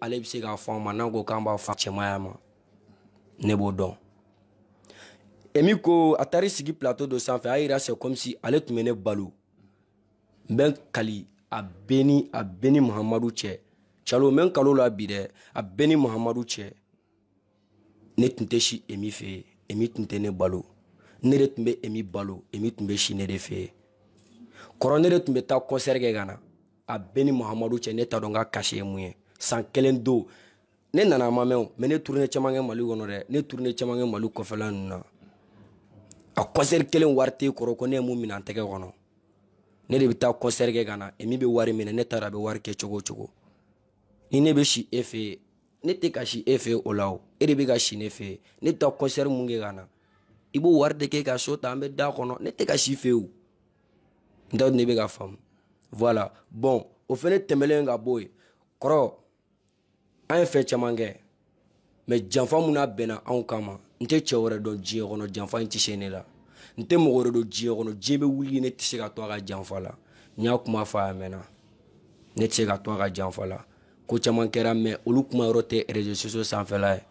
ale bɛ se k'a fɔ an ma n'an ko k'an b'a fɔ cɛmaya ma ne b'o dɔn emi ko a taar'i sigi plateau dɔ sanfɛ ah, a yira c'est comme si ale tun bɛ ne balo n bɛ n kali a bɛɛ ni a bɛɛ ni mahamadu cɛ calo n bɛ n kalo la bi dɛ a bɛɛ ni mahamadu cɛ ne tun tɛ si emi fɛ yen emi tun tɛ ne balo ne de tun bɛ emi balo emi tun bɛ si ne de fɛ yen kɔrɔ ne de tun bɛ taa concert kɛ ka na a bɛɛ ni mahamadu cɛ ne t'a dɔn n ka kasi ye mun ye san kelen don ne nana ma mɛn mɛ ne turune caman kɛ mali kɔnɔ dɛ ne turune caman kɛ mali kɔfɛla ninnu na a kɔnsɛri kelen wari t'e kɔrɔ ko ne ye mun minɛ an tɛgɛ kɔnɔ ne de bɛ taa kɔnsɛri kɛ ka na e min bɛ wari minɛ ne taara a bɛ wari kɛ cogo o cogo ni ne bɛ si e fɛ yen ne tɛ ka si e fɛ yen o la o e de bɛ ka si ne fɛ yen ne bɛ taa kɔnsɛri mun kɛ ka na i b'o wari de kɛ ka so ta an bɛ da kɔnɔ ne tɛ ka si fɛ yen n t'a dɔn ne bɛ ka faamu voilà bon o fana tɛmɛlen ka bɔ yen kɔrɔ an ye fɛn caman kɛ mɛ janfa mun n'a bɛnna anw kama n tɛ cɛ wɛrɛ dɔn diɲɛ kɔnɔ janfa in tɛ se ne la n tɛ mɔgɔ wɛrɛ dɔn diɲɛ kɔnɔ diɲɛ bɛ wuli ne tɛ se ka to a ka janfa la n y'a kuma fɔ a mɛnna ne tɛ se ka to a ka janfa la ko caman kɛra mɛ olu kuma yɔrɔ tɛ réseau sociaux sanfɛla ye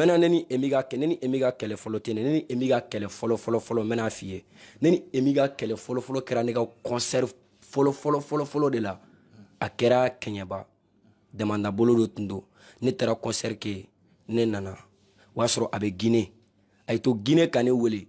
mɛna ne ni emi ka kɛ ne ni emi ka kɛlɛ fɔlɔ tɛ ne ne ni emi ka kɛlɛ fɔlɔ fɔlɔ fɔlɔ n bɛna f'i ye ne ni emi ka kɛlɛ fɔlɔ fɔlɔ kɛra ne ka concert fɔlɔ fɔlɔ fɔlɔ fɔlɔ de la a kɛra kɛɲɛba damanda bolo dɔ tun do ne taara kɔnsɛri kɛ ne nana o y'a sɔrɔ a bɛ gine a ye to gine ka ne wele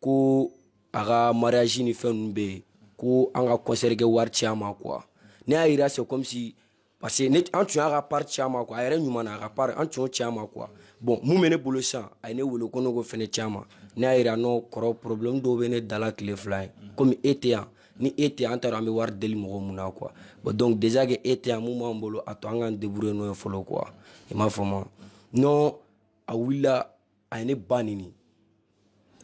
ko a ka mariyaji ni fɛn nunu bɛ yen ko an ka kɔnsɛri kɛ wari ciya ma kuwa ne y'a yira sɛ comme si parce que ne an tun y'a ka part ciya ma kuwa a yɛrɛ ɲuman na a ka part an tun y'o ciya ma kuwa bon mun bɛ ne bolo sisan a ye ne wele ko ne ko fɛnɛ ciya ma ne y'a yira nɔ kɔrɔ problème dɔw bɛ ne dala tile fila ye komi e tɛ yan ni e tɛ an taara an bɛ wari deli mɔgɔ mun na kuwa bon donc déjà que e tɛ yan mun b'an bolo a to an k'an débrouiller n'o ye fɔlɔ kuwa i m'a faamu non a wulila a ye ne ba nini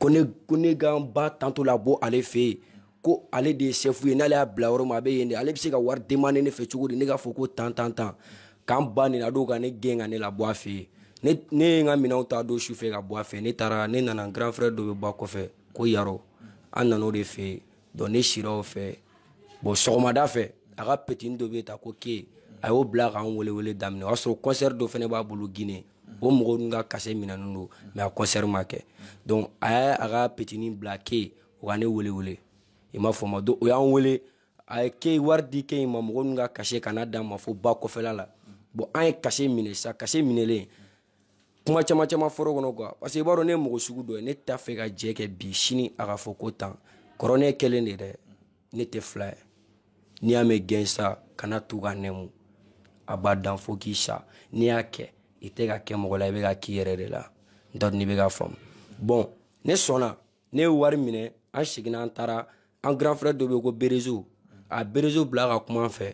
ko ne ko ne ka n ba tantɔ la bɔ ale fɛ yen ko ale de ye sɛfu ye n'ale y'a bila yɔrɔ min a bɛ yen de ale bɛ se ka wari demande ne fɛ cogo di ne k'a fɔ ko tan tan tan k'an ba nini a dɔw kan ne gɛn ka ne labɔ a fɛ yen ne ne ye n ka minɛnw ta don su fɛ ka bɔ a fɛ ne taara ne nana grand frère dɔ bɛ ba kɔfɛ ko yarɔ an nana o de fɛ yen donc ne sira o fɛ bon sɔgɔmada fɛ a ka petini dɔ bɛ ta ko ke a y'o bila k'an welewele daminɛ o y'a sɔrɔ concert dɔ fana b'a bolo guinée o mɔgɔ ninnu ka kase minɛnen don mais a concert ma kɛ donc a y'a a ka petini bila ke o ka ne welewele i m'a fɔ ma donc o y'an wele a ye ke wari di ke in ma mɔgɔ ninnu ka kase ka na d'an ma fo ba kɔfɛla la bon an ye kase minɛ sisan kase minɛlen kuma caman caman fɔrɔ kɔnɔ kuwa parce que i b'a dɔn ne ye mɔgɔ sugu dɔ ye ne t'a fɛ ka jɛ kɛ bi sini a ka fɔ ko tan kɔrɔnen kelen de dɛ ne tɛ fila ye n'i y'a mɛn gɛn sa kana to ka nɛmu a b'a dan fo k'i sa n'i y'a kɛ i tɛ ka kɛ mɔgɔ la i bɛ ka k'i yɛrɛ de la n t'a dɔn n'i bɛ ka faamu bɔn ne sɔnna ne ye wari minɛ an seginna an taara an grand frère dɔ bɛ yen ko berezo a berezo bila ka kuma an fɛ